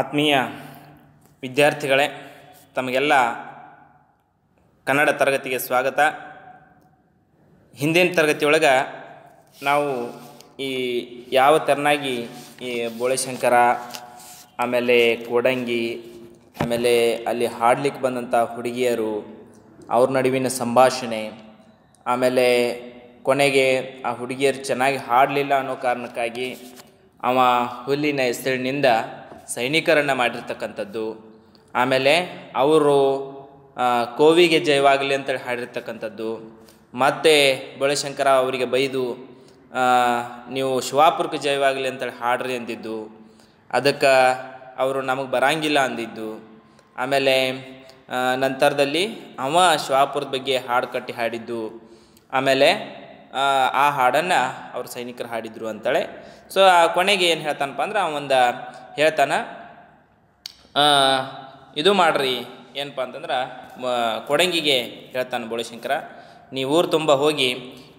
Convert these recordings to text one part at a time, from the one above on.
ಆತ್ಮೀಯ ವಿದ್ಯಾರ್ಥಿಗಳೇ ತಮಗೆಲ್ಲ ಕನ್ನಡ ತರಗತಿಗೆ ಸ್ವಾಗತ ಹಿಂದಿನ ತರಗತಿಯೊಳಗೆ ನಾವು ಈ ಯಾವ ಥರನಾಗಿ ಈ ಬೋಳೆಶಂಕರ ಆಮೇಲೆ ಕೋಡಂಗಿ ಆಮೇಲೆ ಅಲ್ಲಿ ಹಾಡ್ಲಿಕ್ಕೆ ಬಂದಂಥ ಹುಡುಗಿಯರು ಅವ್ರ ನಡುವಿನ ಸಂಭಾಷಣೆ ಆಮೇಲೆ ಕೊನೆಗೆ ಆ ಹುಡುಗಿಯರು ಚೆನ್ನಾಗಿ ಹಾಡಲಿಲ್ಲ ಅನ್ನೋ ಕಾರಣಕ್ಕಾಗಿ ಅವ ಹುಲ್ಲಿನ ಹೆಸರಿನಿಂದ ಸೈನಿಕರನ್ನು ಮಾಡಿರ್ತಕ್ಕಂಥದ್ದು ಆಮೇಲೆ ಅವರು ಕೋವಿಗೆ ಜಯವಾಗಲಿ ಅಂತೇಳಿ ಹಾಡಿರ್ತಕ್ಕಂಥದ್ದು ಮತ್ತು ಬುಳಶಂಕರ ಅವರಿಗೆ ಬೈದು ನೀವು ಶಿವಾಪುರಕ್ಕೆ ಜಯವಾಗಲಿ ಅಂತೇಳಿ ಹಾಡ್ರಿ ಅಂದಿದ್ದು ಅದಕ್ಕೆ ಅವರು ನಮಗೆ ಬರಂಗಿಲ್ಲ ಅಂದಿದ್ದು ಆಮೇಲೆ ನಂತರದಲ್ಲಿ ಅವ ಶಿವಾಪುರದ ಬಗ್ಗೆ ಹಾಡು ಕಟ್ಟಿ ಹಾಡಿದ್ದು ಆಮೇಲೆ ಆ ಹಾಡನ್ನು ಅವರು ಸೈನಿಕರು ಹಾಡಿದ್ರು ಅಂತಾಳೆ ಸೊ ಆ ಕೊನೆಗೆ ಏನು ಹೇಳ್ತಾನಪ್ಪ ಅಂದ್ರೆ ಒಂದು ಹೇಳ್ತಾನೆ ಇದು ಮಾಡ್ರಿ ಏನಪ್ಪ ಅಂತಂದ್ರೆ ಕೊಡಂಗಿಗೆ ಹೇಳ್ತಾನೆ ಬೋಳಶಂಕರ ನೀವು ಊರು ತುಂಬ ಹೋಗಿ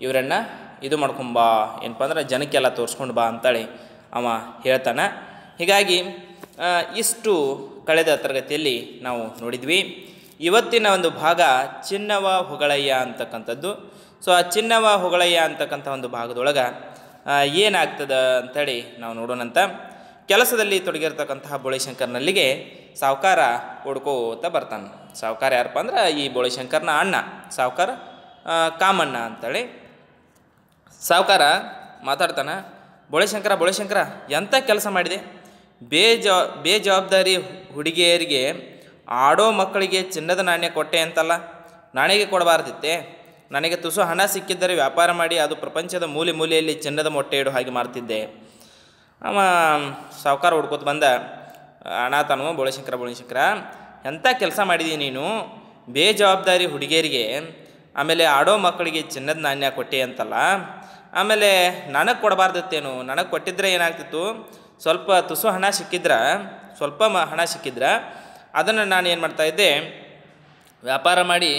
ಇವರನ್ನು ಇದು ಮಾಡ್ಕೊಂಬಾ ಏನಪ್ಪ ಅಂದ್ರೆ ಜನಕ್ಕೆಲ್ಲ ತೋರಿಸ್ಕೊಂಡು ಬಾ ಅಂತೇಳಿ ಅವ ಹೇಳ್ತಾನೆ ಹೀಗಾಗಿ ಇಷ್ಟು ಕಳೆದ ತರಗತಿಯಲ್ಲಿ ನಾವು ನೋಡಿದ್ವಿ ಇವತ್ತಿನ ಒಂದು ಭಾಗ ಚಿನ್ನವ ಹೊಗಳಯ್ಯ ಅಂತಕ್ಕಂಥದ್ದು ಸೊ ಆ ಚಿನ್ನವ ಹೊಗಳಯ್ಯ ಅಂತಕ್ಕಂಥ ಒಂದು ಭಾಗದೊಳಗೆ ಏನಾಗ್ತದೆ ಅಂಥೇಳಿ ನಾವು ನೋಡೋಣಂತ ಕೆಲಸದಲ್ಲಿ ತೊಡಗಿರ್ತಕ್ಕಂತಹ ಬೋಳಿಶಂಕರ್ನಲ್ಲಿಗೆ ಸಾವುಕಾರ ಹುಡ್ಕೋತ ಬರ್ತಾನೆ ಸಾವುಕಾರ ಯಾರಪ್ಪ ಅಂದ್ರೆ ಈ ಬೋಳಿಶಂಕರ್ನ ಅಣ್ಣ ಸಾವುಕಾರ ಕಾಮಣ್ಣ ಅಂತೇಳಿ ಸಾವುಕಾರ ಮಾತಾಡ್ತಾನೆ ಬೋಳಿಶಂಕರ ಬೋಳಿಶಂಕರ ಎಂಥ ಕೆಲಸ ಮಾಡಿದೆ ಬೇಜ ಬೇಜವಾಬ್ದಾರಿ ಹುಡುಗಿಯರಿಗೆ ಆಡೋ ಮಕ್ಕಳಿಗೆ ಚಿನ್ನದ ನಾಣ್ಯ ಕೊಟ್ಟೆ ಅಂತಲ್ಲ ನಾಣ್ಯಗೆ ಕೊಡಬಾರ್ದಿತ್ತೆ ನನಗೆ ತುಸು ಹಣ ಸಿಕ್ಕಿದ್ದರೆ ವ್ಯಾಪಾರ ಮಾಡಿ ಅದು ಪ್ರಪಂಚದ ಮೂಲೆ ಮೂಲೆಯಲ್ಲಿ ಚಿನ್ನದ ಮೊಟ್ಟೆ ಇಡೋ ಹಾಗೆ ಮಾಡ್ತಿದ್ದೆ ಅವ ಸಾಹುಕಾರ ಹುಡ್ಕೋತ ಬಂದ ಅನಾಥನು ಬೋಳಶಂಕರ ಬೋಳಶಂಕರ ಎಂಥ ಕೆಲಸ ಮಾಡಿದಿ ನೀನು ಬೇಜವಾಬ್ದಾರಿ ಹುಡುಗಿಯರಿಗೆ ಆಮೇಲೆ ಆಡೋ ಮಕ್ಕಳಿಗೆ ಚಿನ್ನದ ನಾಣ್ಯ ಕೊಟ್ಟೆ ಅಂತಲ್ಲ ಆಮೇಲೆ ನನಗೆ ಕೊಡಬಾರ್ದತ್ತೇನು ನನಗೆ ಕೊಟ್ಟಿದ್ರೆ ಏನಾಗ್ತಿತ್ತು ಸ್ವಲ್ಪ ತುಸು ಹಣ ಸಿಕ್ಕಿದ್ರ ಸ್ವಲ್ಪ ಮ ಹಣ ಸಿಕ್ಕಿದ್ರ ಅದನ್ನು ನಾನು ಏನು ಮಾಡ್ತಾಯಿದ್ದೆ ವ್ಯಾಪಾರ ಮಾಡಿ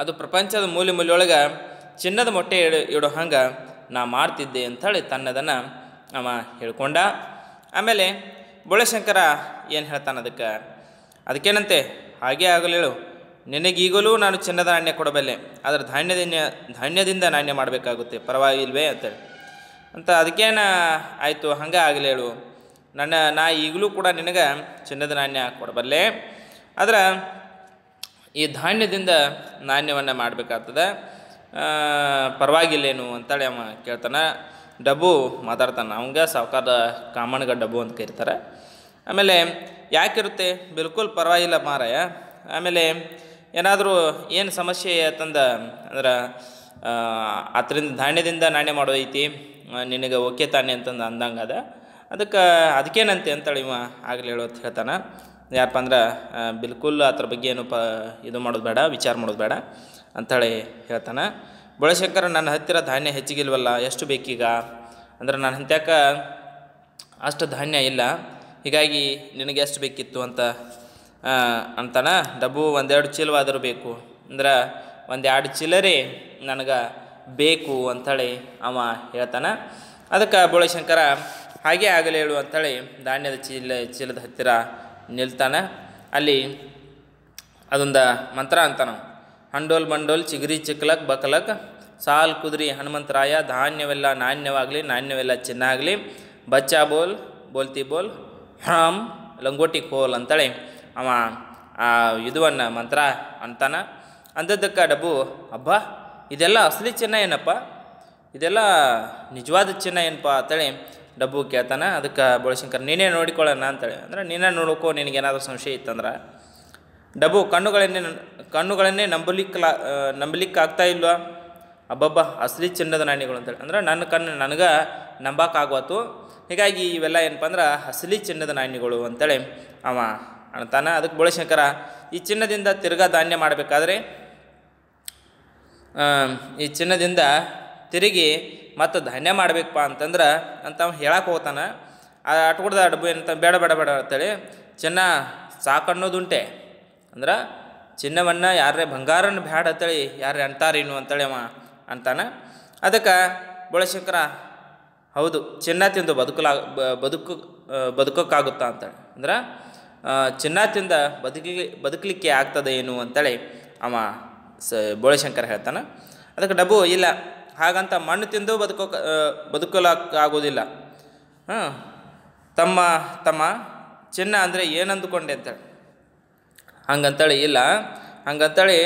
ಅದು ಪ್ರಪಂಚದ ಮೂಲೆ ಮೂಲೆಯೊಳಗೆ ಚಿನ್ನದ ಮೊಟ್ಟೆ ಇಡೋ ಇಡೋ ಹಂಗೆ ನಾ ಮಾಡ್ತಿದ್ದೆ ಅಂತೇಳಿ ತನ್ನದನ್ನು ಅವ ಹೇಳ್ಕೊಂಡ ಆಮೇಲೆ ಬೋಳಶಂಕರ ಏನು ಹೇಳ್ತಾನೆ ಅದಕ್ಕೆ ಅದಕ್ಕೇನಂತೆ ಹಾಗೇ ಆಗಲೇಳು ನಿನಗೀಗಲೂ ನಾನು ಚಿನ್ನದ ನಾಣ್ಯ ಕೊಡಬಲ್ಲೆ ಆದರೆ ಧಾನ್ಯದಿಂದ ಧಾನ್ಯದಿಂದ ನಾಣ್ಯ ಮಾಡಬೇಕಾಗುತ್ತೆ ಪರವಾಗಿಲ್ವೇ ಅಂತೇಳಿ ಅಂತ ಅದಕ್ಕೇನು ಆಯಿತು ಹಂಗೆ ಆಗಲೇಳು ನನ್ನ ನಾ ಈಗಲೂ ಕೂಡ ನಿನಗೆ ಚಿನ್ನದ ನಾಣ್ಯ ಕೊಡಬಲ್ಲೆ ಆದ್ರೆ ಈ ಧಾನ್ಯದಿಂದ ನಾಣ್ಯವನ್ನು ಮಾಡಬೇಕಾಗ್ತದೆ ಪರವಾಗಿಲ್ಲೇನು ಅಂತೇಳಿ ಅವ ಕೇಳ್ತಾನೆ ಡಬ್ಬು ಮಾತಾಡ್ತಾನೆ ಅವಂಗೆ ಸಾವುಕಾರ ಕಾಮಣ್ಗ ಡಬ್ಬು ಅಂತ ಕರೀತಾರೆ ಆಮೇಲೆ ಯಾಕಿರುತ್ತೆ ಬಿಲ್ಕುಲ್ ಪರವಾಗಿಲ್ಲ ಮಾರಾಯ ಆಮೇಲೆ ಏನಾದರೂ ಏನು ಸಮಸ್ಯೆ ಆಯ್ತಂದ ಅಂದ್ರೆ ಅದರಿಂದ ಧಾನ್ಯದಿಂದ ನಾಣ್ಯ ಮಾಡೋದೈತಿ ನಿನಗೆ ಓಕೆ ತಾನೆ ಅಂತಂದು ಅಂದಂಗೆ ಅದ ಅದಕ್ಕೆ ಅದಕ್ಕೇನಂತೆ ಅಂತೇಳಿ ಇವ ಆಗಲಿ ಹೇಳೋದು ಹೇಳ್ತಾನೆ ಯಾರಪ್ಪ ಅಂದ್ರೆ ಬಿಲ್ಕುಲ್ ಅದ್ರ ಬಗ್ಗೆ ಏನು ಪ ಇದು ಮಾಡೋದು ಬೇಡ ವಿಚಾರ ಮಾಡೋದು ಬೇಡ ಅಂಥೇಳಿ ಹೇಳ್ತಾನೆ ಬಳಶಂಕರ ನನ್ನ ಹತ್ತಿರ ಧಾನ್ಯ ಹೆಚ್ಚಿಗಿಲ್ವಲ್ಲ ಎಷ್ಟು ಬೇಕೀಗ ಅಂದ್ರೆ ನಾನು ಅಂತ್ಯಾಕ ಅಷ್ಟು ಧಾನ್ಯ ಇಲ್ಲ ಹೀಗಾಗಿ ನಿನಗೆ ಎಷ್ಟು ಬೇಕಿತ್ತು ಅಂತ ಅಂತಾನೆ ಡಬ್ಬು ಒಂದೆರಡು ಚೀಲವಾದರೂ ಬೇಕು ಅಂದ್ರೆ ಒಂದೆರಡು ಚೀಲರೇ ನನಗೆ ಬೇಕು ಅಂಥೇಳಿ ಅವ ಹೇಳ್ತಾನೆ ಅದಕ್ಕೆ ಬೋಳಶಂಕರ ಹಾಗೆ ಆಗಲಿ ಹೇಳು ಅಂಥೇಳಿ ಧಾನ್ಯದ ಚೀಲ ಚೀಲದ ಹತ್ತಿರ ನಿಲ್ತಾನೆ ಅಲ್ಲಿ ಅದೊಂದು ಮಂತ್ರ ಅಂತ ಹಂಡೋಲ್ ಬಂಡೋಲ್ ಚಿಗರಿ ಚಿಕ್ಕಲಕ್ ಬಕಲಕ್ ಸಾಲ್ ಕುದುರಿ ಹನುಮಂತರಾಯ ಧಾನ್ಯವೆಲ್ಲ ನಾಣ್ಯವಾಗಲಿ ನಾಣ್ಯವೆಲ್ಲ ಚೆನ್ನಾಗಲಿ ಬಚ್ಚಾ ಬೋಲ್ ಬೋಲ್ತಿ ಬೋಲ್ ಹಾಮ್ ಲಂಗೋಟಿ ಕೋಲ್ ಅಂತೇಳಿ ಅವ ಆ ಇದುವನ್ನು ಮಂತ್ರ ಅಂತಾನ ಅಂದದ್ದಕ್ಕೆ ಡಬ್ಬು ಹಬ್ಬ ಇದೆಲ್ಲ ಅಸಲಿ ಚಿನ್ನ ಏನಪ್ಪ ಇದೆಲ್ಲ ನಿಜವಾದ ಚಿನ್ನ ಏನಪ್ಪ ಅಂತೇಳಿ ಡಬ್ಬು ಕೇಳ್ತಾನೆ ಅದಕ್ಕೆ ಬೋಳಶಂಕರ್ ನೀನೇ ನೋಡಿಕೊಳ್ಳೋಣ ಅಂತೇಳಿ ಅಂದರೆ ನೀನೇ ನೋಡೋಕೋ ನಿನಗೇನಾದರೂ ಸಂಶಯ ಇತ್ತಂದ್ರೆ ಡಬು ಕಣ್ಣುಗಳನ್ನೇ ಕಣ್ಣುಗಳನ್ನೇ ನಂಬಲಿಕ್ಕೆ ನಂಬಲಿಕ್ಕಾಗ್ತಾ ಇಲ್ವಾ ಅಬ್ಬಬ್ಬ ಅಸಲಿ ಚಿನ್ನದ ನಾಣ್ಯಗಳು ಅಂತೇಳಿ ಅಂದ್ರೆ ನನ್ನ ಕಣ್ಣು ನನಗೆ ನಂಬಕ್ಕಾಗುವತ್ತು ಹೀಗಾಗಿ ಇವೆಲ್ಲ ಏನಪ್ಪ ಅಂದ್ರೆ ಅಸಲಿ ಚಿನ್ನದ ನಾಣ್ಯಗಳು ಅಂತೇಳಿ ಅವ ಅಂತಾನೆ ಅದಕ್ಕೆ ಬೋಳಶಂಕರ ಈ ಚಿನ್ನದಿಂದ ತಿರ್ಗ ಧಾನ್ಯ ಮಾಡಬೇಕಾದ್ರೆ ಈ ಚಿನ್ನದಿಂದ ತಿರುಗಿ ಮತ್ತು ಧಾನ್ಯ ಮಾಡಬೇಕಪ್ಪ ಅಂತಂದ್ರೆ ಅಂತ ಅವ್ನು ಹೇಳಕ್ಕೆ ಹೋಗ್ತಾನೆ ಆ ಅಟ್ಕೊಡ್ದ ಡಬ್ಬು ಏನಂತ ಬೇಡ ಬೇಡ ಬೇಡ ಅಂತೇಳಿ ಚಿನ್ನ ಸಾಕನ್ನೋದುಂಟೆ ಅಂದ್ರೆ ಚಿನ್ನವನ್ನು ಯಾರೇ ಬಂಗಾರನ ಬ್ಯಾಡ ಅಂತೇಳಿ ಯಾರೇ ಅಂತಾರೇನು ಅಂತೇಳಿ ಅವ ಅಂತಾನೆ ಅದಕ್ಕೆ ಬೋಳಶಂಕರ ಹೌದು ಚಿನ್ನ ತಿಂದು ಬದುಕಲಾ ಬದುಕು ಬದುಕೋಕ್ಕಾಗುತ್ತಾ ಅಂತೇಳಿ ಅಂದ್ರೆ ಚಿನ್ನ ತಿಂದ ಬದುಕಲಿ ಬದುಕಲಿಕ್ಕೆ ಆಗ್ತದೆ ಏನು ಅಂತೇಳಿ ಅವ ಸ ಬೋಳಶಂಕರ್ ಹೇಳ್ತಾನೆ ಅದಕ್ಕೆ ಡಬ್ಬು ಇಲ್ಲ ಹಾಗಂತ ಮಣ್ಣು ತಿಂದು ಬದುಕೋ ಆಗೋದಿಲ್ಲ ಹಾಂ ತಮ್ಮ ತಮ್ಮ ಚಿನ್ನ ಅಂದರೆ ಏನಂದುಕೊಂಡೆ ಅಂತೇಳಿ ಹಂಗಂತೇಳಿ ಇಲ್ಲ ಹಂಗಂತೇಳಿ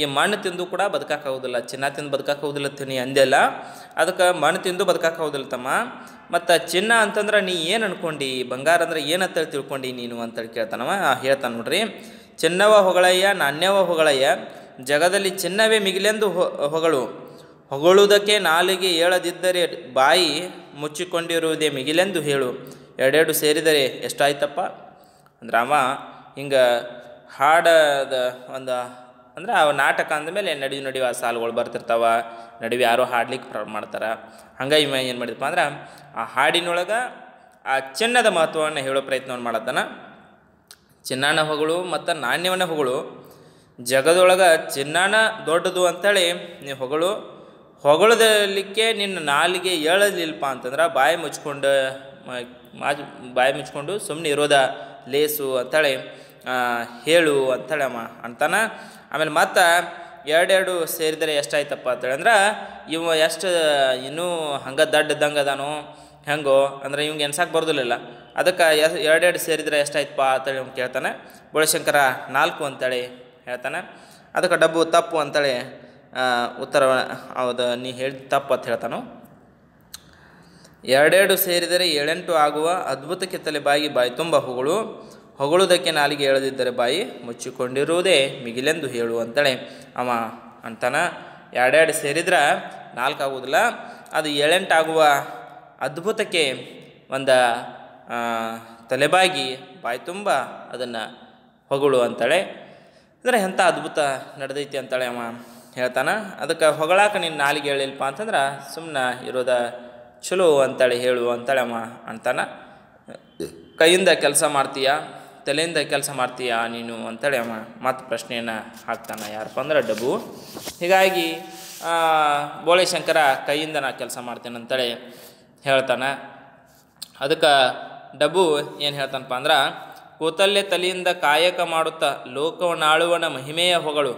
ಈ ಮಣ್ಣು ತಿಂದು ಕೂಡ ಬದುಕಾಗೋದಿಲ್ಲ ಚಿನ್ನ ತಿಂದು ಹೋಗುದಿಲ್ಲ ತಿನ್ನಿ ಅಂದೆಲ್ಲ ಅದಕ್ಕೆ ಮಣ್ಣು ತಿಂದು ಹೋಗುದಿಲ್ಲ ತಮ್ಮ ಮತ್ತು ಚಿನ್ನ ಅಂತಂದ್ರೆ ನೀ ಏನು ಅನ್ಕೊಂಡು ಬಂಗಾರ ಅಂದ್ರೆ ಏನಂತೇಳಿ ತಿಳ್ಕೊಂಡು ನೀನು ಅಂತೇಳಿ ಕೇಳ್ತಾನವ ಹೇಳ್ತಾನೆ ನೋಡ್ರಿ ಚಿನ್ನವ ಹೊಗಳಯ್ಯ ನಾಣ್ಯವ ಹೊಗಳಯ್ಯ ಜಗದಲ್ಲಿ ಚಿನ್ನವೇ ಮಿಗಿಲೆಂದು ಹೊಗಳು ಹೊಗಳುವುದಕ್ಕೆ ನಾಲಿಗೆ ಹೇಳದಿದ್ದರೆ ಬಾಯಿ ಮುಚ್ಚಿಕೊಂಡಿರುವುದೇ ಮಿಗಿಲೆಂದು ಹೇಳು ಎರಡೆರಡು ಸೇರಿದರೆ ಎಷ್ಟಾಯ್ತಪ್ಪ ಅಂದ್ರೆ ಅವ ಹಿಂಗೆ ಹಾಡದ ಒಂದು ಅಂದ್ರೆ ಆ ನಾಟಕ ಅಂದಮೇಲೆ ನಡುವೆ ನಡುವೆ ಆ ಸಾಲುಗಳು ಬರ್ತಿರ್ತಾವೆ ನಡುವೆ ಯಾರೋ ಹಾಡ್ಲಿಕ್ಕೆ ಪ್ರಾರಂಭ ಮಾಡ್ತಾರೆ ಹಂಗಾಗಿ ಇವ ಏನು ಮಾಡಿದಪ್ಪ ಅಂದ್ರೆ ಆ ಹಾಡಿನೊಳಗೆ ಆ ಚಿನ್ನದ ಮಹತ್ವವನ್ನು ಹೇಳೋ ಪ್ರಯತ್ನವನ್ನು ಮಾಡತ್ತಾನ ಚಿನ್ನಾನ ಹೊಗಳು ಮತ್ತು ನಾಣ್ಯವನ್ನು ಹೊಗಳು ಜಗದೊಳಗೆ ಚಿನ್ನಾನ ದೊಡ್ಡದು ಅಂಥೇಳಿ ನೀವು ಹೊಗಳು ಹೊಗಳದಲಿಕ್ಕೆ ನಿನ್ನ ನಾಲಿಗೆ ಏಳಲಿಲ್ಲಪ್ಪ ಅಂತಂದ್ರೆ ಬಾಯಿ ಮುಚ್ಕೊಂಡು ಬಾಯಿ ಮುಚ್ಕೊಂಡು ಸುಮ್ಮನೆ ಇರೋದ ಲೇಸು ಅಂಥೇಳಿ ಹೇಳು ಅಂತೇಳಿ ಅಮ್ಮ ಅಂತಾನೆ ಆಮೇಲೆ ಮತ್ತು ಎರಡೆರಡು ಸೇರಿದರೆ ಎಷ್ಟಾಯ್ತಪ್ಪ ಅಂತೇಳಿ ಅಂದ್ರೆ ಇವ ಎಷ್ಟು ಇನ್ನೂ ಹಂಗೆ ದಡ್ಡದಂಗೆ ಅದಾನು ಹೆಂಗೋ ಅಂದರೆ ಇವಂಗೆ ಎನ್ಸಕ್ಕೆ ಬರೋದಿಲ್ಲ ಅದಕ್ಕೆ ಎರಡೆರಡು ಸೇರಿದರೆ ಎಷ್ಟಾಯ್ತಪ್ಪ ಅಂತೇಳಿ ಇವ್ನು ಕೇಳ್ತಾನೆ ಬೋಳಶಂಕರ ನಾಲ್ಕು ಅಂತೇಳಿ ಹೇಳ್ತಾನೆ ಅದಕ್ಕೆ ಡಬ್ಬು ತಪ್ಪು ಅಂತೇಳಿ ಉತ್ತರ ಹೌದು ನೀ ಹೇಳಿ ತಪ್ಪು ಅಂತ ಹೇಳ್ತಾನು ಎರಡೆರಡು ಸೇರಿದರೆ ಏಳೆಂಟು ಆಗುವ ಅದ್ಭುತ ಕೆತ್ತಲೆ ಬಾಯಿ ಬಾಯಿ ತುಂಬ ಹೂಗಳು ಹೊಗಳುವುದಕ್ಕೆ ನಾಲಿಗೆ ಹೇಳದಿದ್ದರೆ ಬಾಯಿ ಮುಚ್ಚಿಕೊಂಡಿರುವುದೇ ಮಿಗಿಲೆಂದು ಹೇಳು ಅಂತಾಳೆ ಅವ ಅಂತನ ಎರಡೆರಡು ಸೇರಿದ್ರೆ ನಾಲ್ಕು ಆಗೋದಿಲ್ಲ ಅದು ಏಳೆಂಟಾಗುವ ಅದ್ಭುತಕ್ಕೆ ಒಂದು ತಲೆಬಾಗಿ ಬಾಯಿ ತುಂಬ ಅದನ್ನು ಹೊಗಳು ಅಂತಾಳೆ ಅಂದರೆ ಎಂಥ ಅದ್ಭುತ ನಡೆದೈತಿ ಅಂತಾಳೆ ಅವ ಹೇಳ್ತಾನೆ ಅದಕ್ಕೆ ಹೊಗಳಾಕ ನೀನು ನಾಲಿಗೆ ಹೇಳಿಲ್ಪ ಅಂತಂದ್ರೆ ಸುಮ್ಮನೆ ಇರೋದ ಚಲೋ ಅಂತೇಳಿ ಹೇಳು ಅಂತಳೆ ಅವ ಅಂತಾನೆ ಕೈಯಿಂದ ಕೆಲಸ ಮಾಡ್ತೀಯ ತಲೆಯಿಂದ ಕೆಲಸ ಮಾಡ್ತೀಯಾ ನೀನು ಅಂತೇಳಿ ಅವ ಮತ್ತು ಪ್ರಶ್ನೆಯನ್ನು ಹಾಕ್ತಾನೆ ಯಾರಪ್ಪ ಅಂದ್ರೆ ಡಬ್ಬು ಹೀಗಾಗಿ ಬೋಳೆ ಶಂಕರ ಕೈಯಿಂದ ನಾ ಕೆಲಸ ಮಾಡ್ತೇನೆ ಅಂತೇಳಿ ಹೇಳ್ತಾನೆ ಅದಕ್ಕೆ ಡಬ್ಬು ಏನು ಹೇಳ್ತಾನಪ್ಪ ಅಂದ್ರೆ ಕೂತಲ್ಲೇ ತಲೆಯಿಂದ ಕಾಯಕ ಮಾಡುತ್ತಾ ಲೋಕವನ್ನಾಳುವನ ಮಹಿಮೆಯ ಹೊಗಳು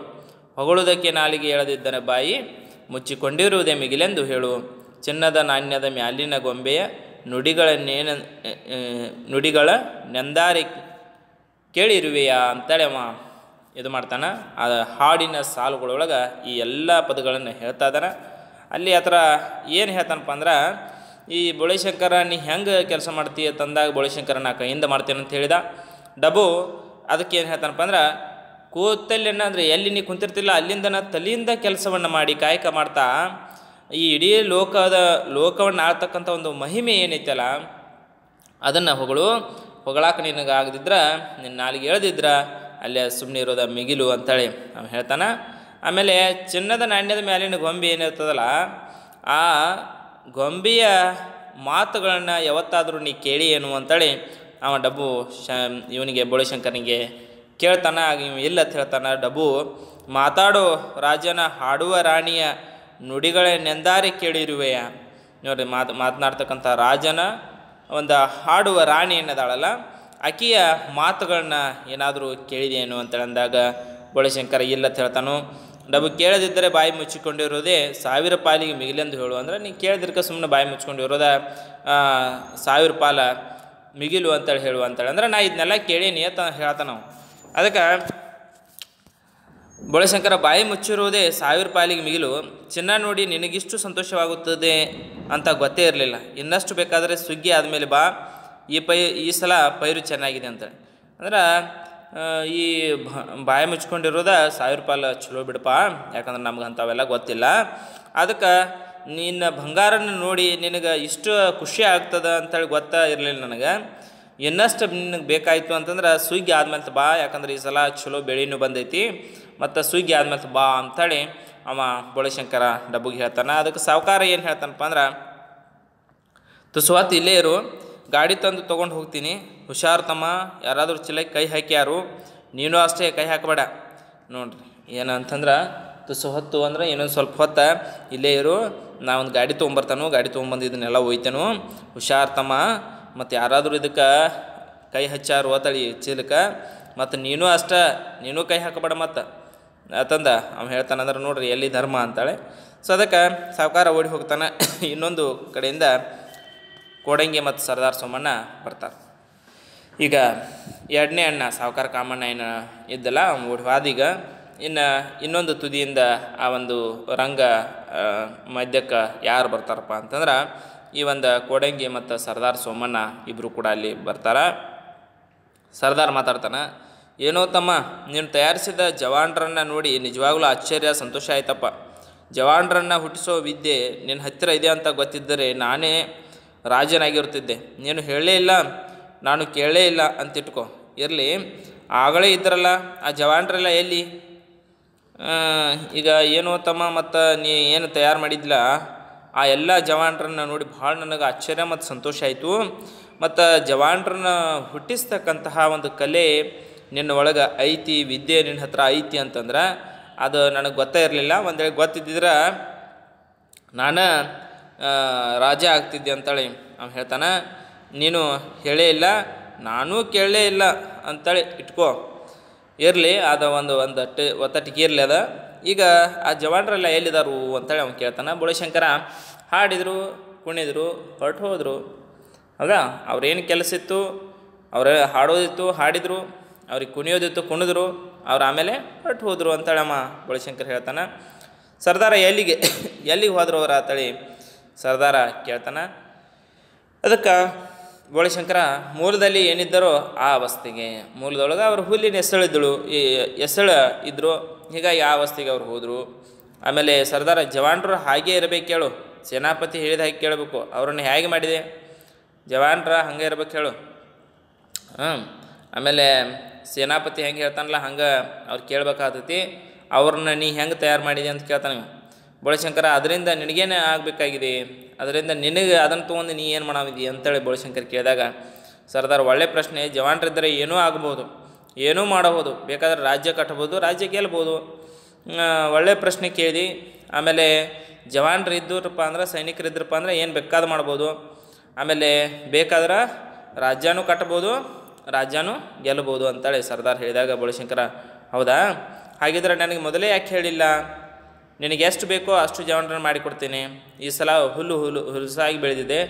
ಹೊಗಳುದಕ್ಕೆ ನಾಲಿಗೆ ಎಳೆದಿದ್ದನ ಬಾಯಿ ಮುಚ್ಚಿಕೊಂಡಿರುವುದೇ ಮಿಗಿಲೆಂದು ಹೇಳು ಚಿನ್ನದ ನಾಣ್ಯದ ಮ್ಯಾಲಿನ ಗೊಂಬೆಯ ನುಡಿಗಳನ್ನೇನ ನುಡಿಗಳ ನೆಂದಾರಿ ಕೇಳಿರುವೆಯಾ ಅಂತೇಳಿ ಅವ ಇದು ಮಾಡ್ತಾನೆ ಆ ಹಾಡಿನ ಸಾಲುಗಳೊಳಗೆ ಈ ಎಲ್ಲ ಪದಗಳನ್ನು ಹೇಳ್ತಾ ಇದ್ದಾನೆ ಅಲ್ಲಿ ಆ ಏನು ಹೇಳ್ತಾನಪ್ಪ ಅಂದ್ರೆ ಈ ಬೋಳಿಶಂಕರ ನೀ ಹೆಂಗೆ ಕೆಲಸ ಮಾಡ್ತೀಯ ತಂದಾಗ ಬೋಳಿಶಂಕರ ನಾ ಕೈಯಿಂದ ಮಾಡ್ತೇನೆ ಅಂತ ಹೇಳಿದ ಡಬು ಅದಕ್ಕೆ ಏನು ಹೇಳ್ತಾನಪ್ಪ ಅಂದ್ರೆ ಕೂತಲ್ಲೆನ ಅಂದರೆ ಎಲ್ಲಿ ನೀ ಕುಂತಿರ್ತಿಲ್ಲ ಅಲ್ಲಿಂದ ತಲೆಯಿಂದ ಕೆಲಸವನ್ನು ಮಾಡಿ ಕಾಯಕ ಮಾಡ್ತಾ ಈ ಇಡೀ ಲೋಕದ ಲೋಕವನ್ನು ಆಡ್ತಕ್ಕಂಥ ಒಂದು ಮಹಿಮೆ ಏನೈತಲ್ಲ ಅದನ್ನು ಹೊಗಳು ಹೊಗಳಾಕ ನಿನಗೆ ಆಗದಿದ್ರೆ ನಿನ್ನ ನಾಲಿಗೆ ಹೇಳ್ದಿದ್ರ ಅಲ್ಲೇ ಸುಮ್ಮನೆ ಇರೋದ ಮಿಗಿಲು ಅಂತೇಳಿ ಅವ್ನು ಹೇಳ್ತಾನೆ ಆಮೇಲೆ ಚಿನ್ನದ ನಾಣ್ಯದ ಮೇಲಿನ ಗೊಂಬೆ ಏನಿರ್ತದಲ್ಲ ಆ ಗೊಂಬೆಯ ಮಾತುಗಳನ್ನು ಯಾವತ್ತಾದರೂ ನೀ ಕೇಳಿ ಏನು ಅಂತೇಳಿ ಅವ ಡಬ್ಬು ಶ ಇವನಿಗೆ ಬೋಳಿಶಂಕರನಿಗೆ ಕೇಳ್ತಾನೆ ಆಗ ಇಲ್ಲ ಅಂತ ಹೇಳ್ತಾನೆ ಡಬ್ಬು ಮಾತಾಡೋ ರಾಜನ ಹಾಡುವ ರಾಣಿಯ ನೆಂದಾರಿ ಕೇಳಿರುವೆಯ ನೋಡ್ರಿ ಮಾತು ಮಾತನಾಡ್ತಕ್ಕಂಥ ರಾಜನ ಒಂದು ಹಾಡುವ ರಾಣಿ ಅನ್ನೋದಾಳಲ್ಲ ಆಕೆಯ ಮಾತುಗಳನ್ನ ಏನಾದರೂ ಕೇಳಿದೆಯೇನು ಅಂತೇಳಂದಾಗ ಬೋಳಶಂಕರ ಅಂತ ಹೇಳ್ತಾನು ಡಬ್ಬು ಕೇಳದಿದ್ದರೆ ಬಾಯಿ ಮುಚ್ಚಿಕೊಂಡಿರೋದೇ ಸಾವಿರ ಪಾಲಿಗೆ ಮಿಗಿಲೆಂದು ಹೇಳು ಅಂದರೆ ನೀನು ಕೇಳದಿರ್ಕ ಸುಮ್ಮನೆ ಬಾಯಿ ಮುಚ್ಕೊಂಡಿರೋದ ಸಾವಿರ ಪಾಲ ಮಿಗಿಲು ಅಂತೇಳಿ ಹೇಳು ಅಂತೇಳಿ ಅಂದ್ರೆ ನಾ ಇದನ್ನೆಲ್ಲ ಕೇಳೀನಿ ಅಂತ ಹೇಳ್ತಾನೆ ಅದಕ್ಕೆ ಬೋಳಶಂಕರ ಬಾಯಿ ಮುಚ್ಚಿರುವುದೇ ಸಾವಿರ ಪಾಲಿಗೆ ಮಿಗಿಲು ಚಿನ್ನ ನೋಡಿ ನಿನಗಿಷ್ಟು ಸಂತೋಷವಾಗುತ್ತದೆ ಅಂತ ಗೊತ್ತೇ ಇರಲಿಲ್ಲ ಇನ್ನಷ್ಟು ಬೇಕಾದರೆ ಸುಗ್ಗಿ ಆದಮೇಲೆ ಬಾ ಈ ಪೈ ಈ ಸಲ ಪೈರು ಚೆನ್ನಾಗಿದೆ ಅಂತ ಅಂದ್ರೆ ಈ ಬಾಯಿ ಮುಚ್ಕೊಂಡಿರೋದ ಸಾವಿರ ಪಾಲು ಚಲೋ ಬಿಡಪ್ಪ ಯಾಕಂದ್ರೆ ನಮ್ಗೆ ಅಂಥವೆಲ್ಲ ಗೊತ್ತಿಲ್ಲ ಅದಕ್ಕೆ ನಿನ್ನ ಬಂಗಾರನ ನೋಡಿ ನಿನಗೆ ಇಷ್ಟು ಖುಷಿ ಆಗ್ತದೆ ಅಂತೇಳಿ ಗೊತ್ತಾ ಇರಲಿಲ್ಲ ನನಗೆ ಇನ್ನಷ್ಟು ನಿನಗೆ ಬೇಕಾಯಿತು ಅಂತಂದ್ರೆ ಸ್ವಿಗ್ಗಿ ಆದಮೇಲೆ ಬಾ ಯಾಕಂದ್ರೆ ಈ ಸಲ ಚಲೋ ಬೆಳೆಯೂ ಬಂದೈತಿ ಮತ್ತು ಸ್ವಿಗ್ಗಿ ಆದ್ಮೇಲೆ ಬಾ ಅಂಥೇಳಿ ಅವ ಬೋಳಿಶಂಕರ ಡಬ್ಬುಗೆ ಹೇಳ್ತಾನೆ ಅದಕ್ಕೆ ಸಾವುಕಾರ ಏನು ಹೇಳ್ತಾನಪ್ಪ ಅಂದ್ರೆ ತುಸುವತ್ತು ಇಲ್ಲೇ ಇರು ಗಾಡಿ ತಂದು ತೊಗೊಂಡು ಹೋಗ್ತೀನಿ ಹುಷಾರ್ ತಮ್ಮ ಯಾರಾದರೂ ಚೀಲಕ್ಕೆ ಕೈ ಹಾಕ್ಯಾರು ನೀನು ಅಷ್ಟೇ ಕೈ ಹಾಕಬೇಡ ನೋಡ್ರಿ ಏನಂತಂದ್ರೆ ತುಸು ಹೊತ್ತು ಅಂದ್ರೆ ಇನ್ನೊಂದು ಸ್ವಲ್ಪ ಹೊತ್ತ ಇಲ್ಲೇ ಇರು ನಾ ಗಾಡಿ ತೊಗೊಂಬರ್ತಾನು ಗಾಡಿ ತೊಗೊಂಬಂದು ಇದನ್ನೆಲ್ಲ ಹೋಯ್ತೇನು ಹುಷಾರು ತಮ್ಮ ಮತ್ತು ಯಾರಾದರೂ ಇದಕ್ಕೆ ಕೈ ಹಚ್ಚಾರು ಓತಳಿ ಚೀಲಕ್ಕೆ ಮತ್ತು ನೀನು ಅಷ್ಟೇ ನೀನು ಕೈ ಹಾಕಬೇಡ ಮತ್ತು ತಂದ ಅವ್ನು ಹೇಳ್ತಾನಂದ್ರೆ ನೋಡ್ರಿ ಎಲ್ಲಿ ಧರ್ಮ ಅಂತಾಳೆ ಸೊ ಅದಕ್ಕೆ ಸಾವುಕಾರ ಓಡಿ ಹೋಗ್ತಾನೆ ಇನ್ನೊಂದು ಕಡೆಯಿಂದ ಕೋಡಂಗಿ ಮತ್ತು ಸರ್ದಾರ್ ಸೋಮಣ್ಣ ಬರ್ತಾರೆ ಈಗ ಎರಡನೇ ಅಣ್ಣ ಸಾವುಕಾರ ಕಾಮಣ್ಣ ಏನು ಇದ್ದಲ್ಲ ಅವ್ನು ಓಡಿ ಹೋದೀಗ ಇನ್ನು ಇನ್ನೊಂದು ತುದಿಯಿಂದ ಆ ಒಂದು ರಂಗ ಮಧ್ಯಕ್ಕೆ ಯಾರು ಬರ್ತಾರಪ್ಪ ಅಂತಂದ್ರೆ ಈ ಒಂದು ಕೋಡಂಗಿ ಮತ್ತು ಸರ್ದಾರ್ ಸೋಮಣ್ಣ ಇಬ್ಬರು ಕೂಡ ಅಲ್ಲಿ ಬರ್ತಾರೆ ಸರ್ದಾರ್ ಮಾತಾಡ್ತಾನೆ ಏನೋ ತಮ್ಮ ನೀನು ತಯಾರಿಸಿದ ಜವಾನರನ್ನು ನೋಡಿ ನಿಜವಾಗ್ಲೂ ಆಶ್ಚರ್ಯ ಸಂತೋಷ ಆಯ್ತಪ್ಪ ಜವಾನರನ್ನು ಹುಟ್ಟಿಸೋ ವಿದ್ಯೆ ನಿನ್ನ ಹತ್ತಿರ ಇದೆ ಅಂತ ಗೊತ್ತಿದ್ದರೆ ನಾನೇ ರಾಜನಾಗಿರ್ತಿದ್ದೆ ನೀನು ಹೇಳೇ ಇಲ್ಲ ನಾನು ಕೇಳೇ ಇಲ್ಲ ಅಂತಿಟ್ಕೊ ಇರಲಿ ಆಗಲೇ ಇದ್ರಲ್ಲ ಆ ಜವಾನ್ರೆಲ್ಲ ಎಲ್ಲಿ ಈಗ ಏನೋ ತಮ್ಮ ಮತ್ತು ನೀ ಏನು ತಯಾರು ಮಾಡಿದ್ಲ ಆ ಎಲ್ಲ ಜವಾನರನ್ನ ನೋಡಿ ಭಾಳ ನನಗೆ ಆಶ್ಚರ್ಯ ಮತ್ತು ಸಂತೋಷ ಆಯಿತು ಮತ್ತು ಜವಾನರನ್ನ ಹುಟ್ಟಿಸ್ತಕ್ಕಂತಹ ಒಂದು ಕಲೆ ನಿನ್ನ ಒಳಗೆ ಐತಿ ವಿದ್ಯೆ ನಿನ್ನ ಹತ್ರ ಐತಿ ಅಂತಂದ್ರೆ ಅದು ನನಗೆ ಗೊತ್ತೇ ಇರಲಿಲ್ಲ ಒಂದು ಗೊತ್ತಿದ್ದಿದ್ರೆ ನಾನು ರಾಜ ಆಗ್ತಿದ್ದೆ ಅಂತೇಳಿ ಅವ್ನು ಹೇಳ್ತಾನೆ ನೀನು ಹೇಳೇ ಇಲ್ಲ ನಾನೂ ಕೇಳಲೇ ಇಲ್ಲ ಅಂತೇಳಿ ಇಟ್ಕೋ ಇರಲಿ ಅದು ಒಂದು ಒಂದು ಟಿ ಒತ್ತಟಿಗೆ ಇರಲಿ ಅದು ಈಗ ಆ ಜವಾನರೆಲ್ಲ ಎಲ್ಲಿದ್ದಾರು ಅಂತೇಳಿ ಅವ್ನು ಕೇಳ್ತಾನೆ ಬುಳಶಂಕರ ಹಾಡಿದರು ಕುಣಿದ್ರು ಹೊರಟು ಹೋದರು ಹೌದಾ ಅವ್ರೇನು ಕೆಲಸ ಇತ್ತು ಅವರೇ ಹಾಡೋದಿತ್ತು ಹಾಡಿದರು ಅವ್ರಿಗೆ ಕುಣಿಯೋದಿತ್ತು ಕುಣಿದ್ರು ಅವ್ರು ಆಮೇಲೆ ಹೊರಟು ಹೋದರು ಅಂತೇಳಮ್ಮ ಬೋಳಿಶಂಕರ್ ಹೇಳ್ತಾನೆ ಸರ್ದಾರ ಎಲ್ಲಿಗೆ ಎಲ್ಲಿಗೆ ಹೋದ್ರು ಅವ್ರು ಆತಳಿ ಸರ್ದಾರ ಕೇಳ್ತಾನೆ ಅದಕ್ಕೆ ಗೋಳಿಶಂಕರ ಮೂಲದಲ್ಲಿ ಏನಿದ್ದರೋ ಆ ಅವಸ್ಥೆಗೆ ಮೂಲದೊಳಗೆ ಅವರು ಹುಲ್ಲಿನ ಎಸಳಿದ್ದಳು ಈ ಎಸಳ ಇದ್ದರು ಹೀಗಾಗಿ ಆ ಅವಸ್ಥೆಗೆ ಅವ್ರು ಹೋದರು ಆಮೇಲೆ ಸರ್ದಾರ ಜವಾನರು ಹಾಗೇ ಇರಬೇಕು ಹೇಳು ಸೇನಾಪತಿ ಹೇಳಿದ ಹಾಗೆ ಕೇಳಬೇಕು ಅವ್ರನ್ನ ಹೇಗೆ ಮಾಡಿದೆ ಜವಾನರ ಹಾಗೆ ಇರ್ಬೇಕು ಹೇಳು ಹ್ಞೂ ಆಮೇಲೆ ಸೇನಾಪತಿ ಹೆಂಗೆ ಹೇಳ್ತಾನಲ್ಲ ಹಂಗೆ ಅವ್ರು ಕೇಳಬೇಕಾಗ್ತೈತಿ ಅವ್ರನ್ನ ನೀ ಹೆಂಗೆ ತಯಾರು ಮಾಡಿದೆ ಅಂತ ಕೇಳ್ತಾನೆ ಬೋಳಶಂಕರ ಅದರಿಂದ ನಿನಗೇನೆ ಆಗಬೇಕಾಗಿದೆ ಅದರಿಂದ ನಿನಗೆ ಅದನ್ನು ತೊಗೊಂಡು ನೀ ಏನು ಮಾಡಿದಿ ಅಂತೇಳಿ ಬೋಳಶಂಕರ್ ಕೇಳಿದಾಗ ಸರ್ದಾರ್ ಒಳ್ಳೆ ಪ್ರಶ್ನೆ ಜವಾನರಿದ್ದರೆ ಏನೂ ಆಗ್ಬೋದು ಏನೂ ಮಾಡಬಹುದು ಬೇಕಾದ್ರೆ ರಾಜ್ಯ ಕಟ್ಬೋದು ರಾಜ್ಯ ಕೇಳ್ಬೋದು ಒಳ್ಳೆ ಪ್ರಶ್ನೆ ಕೇಳಿ ಆಮೇಲೆ ಜವಾನರು ಇದ್ದರಪ್ಪ ಅಂದ್ರೆ ಸೈನಿಕರಿದ್ರಪ್ಪ ಅಂದ್ರೆ ಏನು ಬೇಕಾದ ಮಾಡ್ಬೋದು ಆಮೇಲೆ ಬೇಕಾದ್ರೆ ರಾಜ್ಯನೂ ಕಟ್ಬೋದು ರಾಜ್ಯನೂ ಗೆಲ್ಲಬಹುದು ಅಂತೇಳಿ ಸರ್ದಾರ್ ಹೇಳಿದಾಗ ಬೋಳಿಶಂಕರ ಹೌದಾ ಹಾಗಿದ್ರೆ ನನಗೆ ಮೊದಲೇ ಯಾಕೆ ಹೇಳಿಲ್ಲ ನಿನಗೆ ಎಷ್ಟು ಬೇಕೋ ಅಷ್ಟು ಮಾಡಿ ಮಾಡಿಕೊಡ್ತೀನಿ ಈ ಸಲ ಹುಲ್ಲು ಹುಲ್ಲು ಹುಲ್ಸಾಗಿ ಬೆಳೆದಿದೆ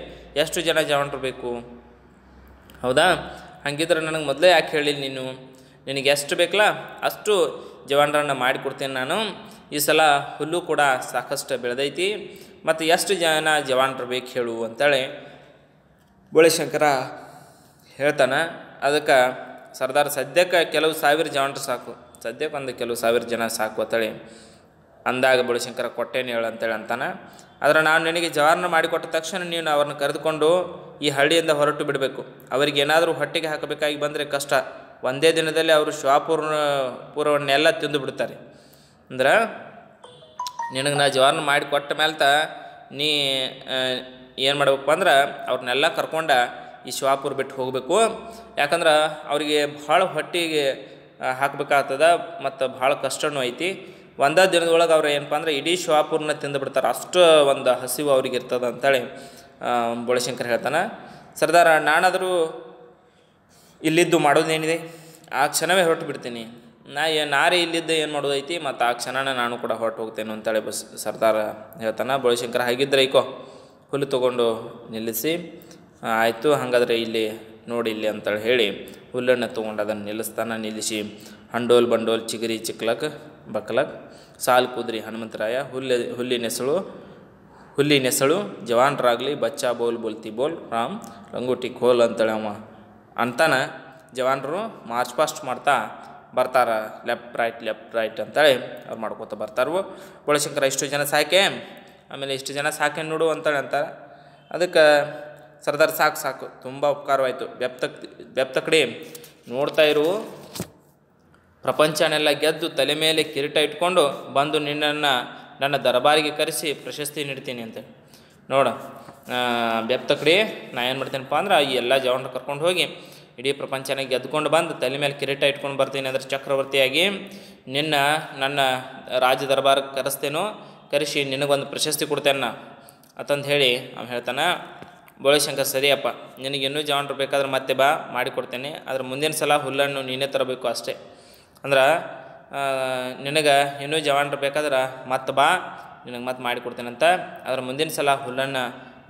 ಎಷ್ಟು ಜನ ಜವಾನರು ಬೇಕು ಹೌದಾ ಹಾಗಿದ್ರೆ ನನಗೆ ಮೊದಲೇ ಯಾಕೆ ಹೇಳಿಲ್ಲ ನೀನು ನಿನಗೆ ಎಷ್ಟು ಬೇಕಲ್ಲ ಅಷ್ಟು ಜವಾನರನ್ನು ಮಾಡಿಕೊಡ್ತೀನಿ ನಾನು ಈ ಸಲ ಹುಲ್ಲು ಕೂಡ ಸಾಕಷ್ಟು ಬೆಳೆದೈತಿ ಮತ್ತು ಎಷ್ಟು ಜನ ಜವಾನರು ಬೇಕು ಹೇಳು ಅಂತೇಳಿ ಬೋಳಿಶಂಕರ ಹೇಳ್ತಾನೆ ಅದಕ್ಕೆ ಸರ್ದಾರ್ ಸದ್ಯಕ್ಕೆ ಕೆಲವು ಸಾವಿರ ಜನರು ಸಾಕು ಸದ್ಯಕ್ಕೆ ಒಂದು ಕೆಲವು ಸಾವಿರ ಜನ ಸಾಕು ಅಂತೇಳಿ ಅಂದಾಗ ಬುಳಿಶಂಕರ ಕೊಟ್ಟೇನು ಹೇಳು ಅಂತೇಳಿ ಅಂತಾನೆ ಆದರೆ ನಾನು ನಿನಗೆ ಮಾಡಿ ಮಾಡಿಕೊಟ್ಟ ತಕ್ಷಣ ನೀನು ಅವ್ರನ್ನ ಕರೆದುಕೊಂಡು ಈ ಹಳ್ಳಿಯಿಂದ ಹೊರಟು ಬಿಡಬೇಕು ಅವರಿಗೆ ಏನಾದರೂ ಹೊಟ್ಟೆಗೆ ಹಾಕಬೇಕಾಗಿ ಬಂದರೆ ಕಷ್ಟ ಒಂದೇ ದಿನದಲ್ಲಿ ಅವರು ಶಿವಾಪೂರ್ಣ ಪೂರ್ವನ್ನೆಲ್ಲ ತಿಂದು ಬಿಡ್ತಾರೆ ಅಂದ್ರೆ ನಿನಗೆ ನಾ ಜವಾರನ್ನ ಮಾಡಿಕೊಟ್ಟ ಮೇಲೆ ತ ನೀ ಏನು ಮಾಡ್ಬೇಕಪ್ಪ ಅಂದ್ರೆ ಅವ್ರನ್ನೆಲ್ಲ ಕರ್ಕೊಂಡು ಈ ಶಿವಾಪುರ ಬಿಟ್ಟು ಹೋಗಬೇಕು ಯಾಕಂದ್ರೆ ಅವರಿಗೆ ಭಾಳ ಹೊಟ್ಟೆಗೆ ಹಾಕಬೇಕಾಗ್ತದ ಮತ್ತು ಭಾಳ ಕಷ್ಟವೂ ಐತಿ ಒಂದೇ ದಿನದೊಳಗೆ ಅವ್ರು ಏನಪ್ಪ ಅಂದ್ರೆ ಇಡೀ ಶಿವಾಪುರನ ತಿಂದು ಬಿಡ್ತಾರೆ ಅಷ್ಟು ಒಂದು ಹಸಿವು ಅವ್ರಿಗೆ ಇರ್ತದೆ ಅಂತೇಳಿ ಬೋಳಶಂಕರ್ ಹೇಳ್ತಾನೆ ಸರ್ದಾರ ನಾನಾದರೂ ಇಲ್ಲಿದ್ದು ಮಾಡೋದೇನಿದೆ ಆ ಕ್ಷಣವೇ ಹೊರಟು ಬಿಡ್ತೀನಿ ನಾ ಏ ನಾರೇ ಇಲ್ಲಿದ್ದು ಏನು ಮಾಡೋದೈತಿ ಮತ್ತು ಆ ಕ್ಷಣನೇ ನಾನು ಕೂಡ ಹೊರಟು ಹೋಗ್ತೇನೆ ಅಂತೇಳಿ ಬಸ್ ಸರ್ದಾರ ಹೇಳ್ತಾನೆ ಬೋಳಶಂಕರ್ ಹಾಗಿದ್ದರೆ ಐಕೋ ಹುಲ್ಲು ತೊಗೊಂಡು ನಿಲ್ಲಿಸಿ ಆಯಿತು ಹಾಗಾದರೆ ಇಲ್ಲಿ ನೋಡಿ ಇಲ್ಲಿ ಅಂತೇಳಿ ಹೇಳಿ ಹುಲ್ಲನ್ನು ತೊಗೊಂಡು ಅದನ್ನು ನಿಲ್ಲಿಸ್ತಾನೆ ನಿಲ್ಲಿಸಿ ಹಂಡೋಲ್ ಬಂಡೋಲ್ ಚಿಗರಿ ಚಿಕ್ಲಕ್ ಬಕ್ಲಕ್ ಸಾಲು ಕುದ್ರಿ ಹನುಮಂತರಾಯ ಹುಲ್ಲಿ ನೆಸಳು ಹುಲ್ಲಿ ನೆಸಳು ಜವಾನ್ರಾಗಲಿ ಬಚ್ಚಾ ಬೋಲ್ ಬೋಲ್ತಿ ಬೋಲ್ ರಾಮ್ ರಂಗೋಟಿ ಖೋಲ್ ಅಂತೇಳಿ ಅವ ಅಂತಾನೆ ಜವಾನರು ಮಾರ್ಚ್ ಪಾಸ್ಟ್ ಮಾಡ್ತಾ ಬರ್ತಾರ ಲೆಫ್ಟ್ ರೈಟ್ ಲೆಫ್ಟ್ ರೈಟ್ ಅಂತೇಳಿ ಅವ್ರು ಮಾಡ್ಕೋತ ಬರ್ತಾರು ಬೋಳಶಂಕರ ಇಷ್ಟು ಜನ ಸಾಕೆ ಆಮೇಲೆ ಇಷ್ಟು ಜನ ಸಾಕೆ ನೋಡು ಅಂತೇಳಿ ಅಂತಾರೆ ಅದಕ್ಕೆ ಸರ್ದಾರ್ ಸಾಕು ಸಾಕು ತುಂಬ ಉಪಕಾರವಾಯಿತು ಬೆಪ್ತಕ್ ಕಡೆ ನೋಡ್ತಾ ಇರು ಪ್ರಪಂಚನೆಲ್ಲ ಗೆದ್ದು ತಲೆ ಮೇಲೆ ಕಿರೀಟ ಇಟ್ಕೊಂಡು ಬಂದು ನಿನ್ನನ್ನು ನನ್ನ ದರಬಾರಿಗೆ ಕರೆಸಿ ಪ್ರಶಸ್ತಿ ನೀಡ್ತೀನಿ ಅಂತ ನೋಡ ಕಡೆ ನಾ ಏನು ಮಾಡ್ತೀನಪ್ಪ ಅಂದ್ರೆ ಈ ಎಲ್ಲ ಜವಾನ ಕರ್ಕೊಂಡು ಹೋಗಿ ಇಡೀ ಪ್ರಪಂಚನ ಗೆದ್ಕೊಂಡು ಬಂದು ತಲೆ ಮೇಲೆ ಕಿರೀಟ ಇಟ್ಕೊಂಡು ಬರ್ತೀನಿ ಅಂದರೆ ಚಕ್ರವರ್ತಿಯಾಗಿ ನಿನ್ನ ನನ್ನ ರಾಜ ದರ್ಬಾರ್ಗೆ ಕರೆಸ್ತೇನೋ ಕರೆಸಿ ನಿನಗೊಂದು ಪ್ರಶಸ್ತಿ ಕೊಡ್ತೇನೆ ನಾ ಅಂತಂದು ಹೇಳಿ ಅವ್ನು ಹೇಳ್ತಾನೆ ಬೋಳೇಶಂಕರ್ ಸರಿಯಪ್ಪ ನಿನಗೆ ಇನ್ನೂ ಜಾಂಡ್ರು ಬೇಕಾದ್ರೆ ಮತ್ತೆ ಬಾ ಮಾಡಿಕೊಡ್ತೇನೆ ಆದರೆ ಮುಂದಿನ ಸಲ ಹುಲ್ಲನ್ನು ನೀನೇ ತರಬೇಕು ಅಷ್ಟೇ ಅಂದ್ರೆ ನಿನಗೆ ಇನ್ನೂ ಜವಾನರು ಬೇಕಾದ್ರೆ ಮತ್ತೆ ಬಾ ನಿನಗೆ ಮತ್ತೆ ಮಾಡಿಕೊಡ್ತೇನೆ ಅಂತ ಆದರೆ ಮುಂದಿನ ಸಲ ಹುಲ್ಲನ್ನು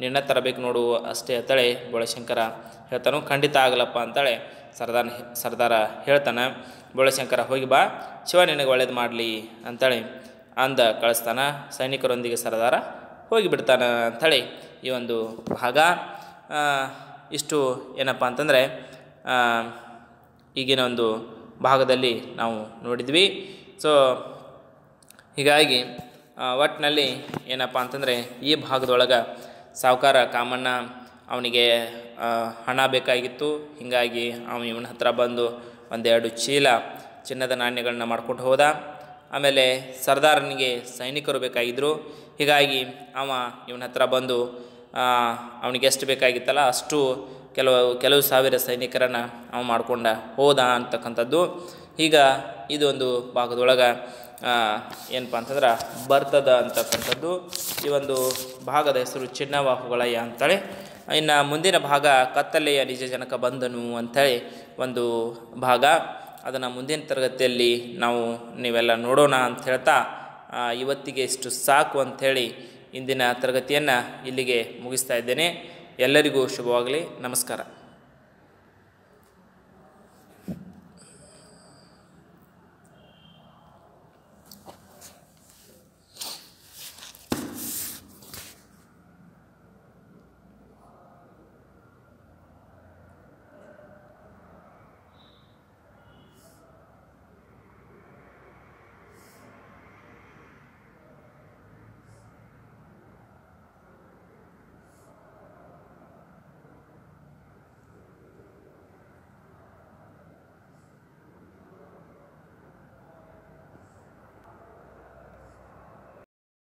ನಿನ್ನ ತರಬೇಕು ನೋಡು ಅಷ್ಟೇ ಅಂತೇಳಿ ಬೋಳಶಂಕರ ಹೇಳ್ತಾನು ಖಂಡಿತ ಆಗಲಪ್ಪ ಅಂತೇಳಿ ಸರ್ದಾರ್ ಸರ್ದಾರ ಹೇಳ್ತಾನೆ ಬೋಳಶಂಕರ ಹೋಗಿ ಬಾ ಶಿವ ನಿನಗೆ ಒಳ್ಳೇದು ಮಾಡಲಿ ಅಂತೇಳಿ ಅಂದ ಕಳಿಸ್ತಾನೆ ಸೈನಿಕರೊಂದಿಗೆ ಸರ್ದಾರ ಹೋಗಿಬಿಡ್ತಾನೆ ಅಂಥೇಳಿ ಈ ಒಂದು ಭಾಗ ಇಷ್ಟು ಏನಪ್ಪ ಅಂತಂದರೆ ಈಗಿನ ಒಂದು ಭಾಗದಲ್ಲಿ ನಾವು ನೋಡಿದ್ವಿ ಸೊ ಹೀಗಾಗಿ ಒಟ್ಟಿನಲ್ಲಿ ಏನಪ್ಪ ಅಂತಂದರೆ ಈ ಭಾಗದೊಳಗೆ ಸಾವುಕಾರ ಕಾಮಣ್ಣ ಅವನಿಗೆ ಹಣ ಬೇಕಾಗಿತ್ತು ಹೀಗಾಗಿ ಅವನು ಇವನ ಹತ್ರ ಬಂದು ಒಂದೆರಡು ಚೀಲ ಚಿನ್ನದ ನಾಣ್ಯಗಳನ್ನ ಮಾಡ್ಕೊಂಡು ಹೋದ ಆಮೇಲೆ ಸರ್ದಾರನಿಗೆ ಸೈನಿಕರು ಬೇಕಾಗಿದ್ದರು ಹೀಗಾಗಿ ಅವ ಇವನ ಹತ್ರ ಬಂದು ಅವನಿಗೆ ಎಷ್ಟು ಬೇಕಾಗಿತ್ತಲ್ಲ ಅಷ್ಟು ಕೆಲವು ಕೆಲವು ಸಾವಿರ ಸೈನಿಕರನ್ನು ಅವನು ಮಾಡಿಕೊಂಡ ಹೋದ ಅಂತಕ್ಕಂಥದ್ದು ಈಗ ಇದೊಂದು ಭಾಗದೊಳಗೆ ಏನಪ್ಪ ಅಂತಂದ್ರೆ ಬರ್ತದ ಅಂತಕ್ಕಂಥದ್ದು ಈ ಒಂದು ಭಾಗದ ಹೆಸರು ಚಿನ್ನವಾಹುಗಳಯ್ಯ ಅಂತೇಳಿ ಇನ್ನು ಮುಂದಿನ ಭಾಗ ಕತ್ತಲೆಯ ನಿಜ ಜನಕ ಬಂದನು ಅಂಥೇಳಿ ಒಂದು ಭಾಗ ಅದನ್ನು ಮುಂದಿನ ತರಗತಿಯಲ್ಲಿ ನಾವು ನೀವೆಲ್ಲ ನೋಡೋಣ ಅಂತ ಹೇಳ್ತಾ ಇವತ್ತಿಗೆ ಇಷ್ಟು ಸಾಕು ಅಂಥೇಳಿ ಇಂದಿನ ತರಗತಿಯನ್ನು ಇಲ್ಲಿಗೆ ಮುಗಿಸ್ತಾ ಇದ್ದೇನೆ ಎಲ್ಲರಿಗೂ ಶುಭವಾಗಲಿ ನಮಸ್ಕಾರ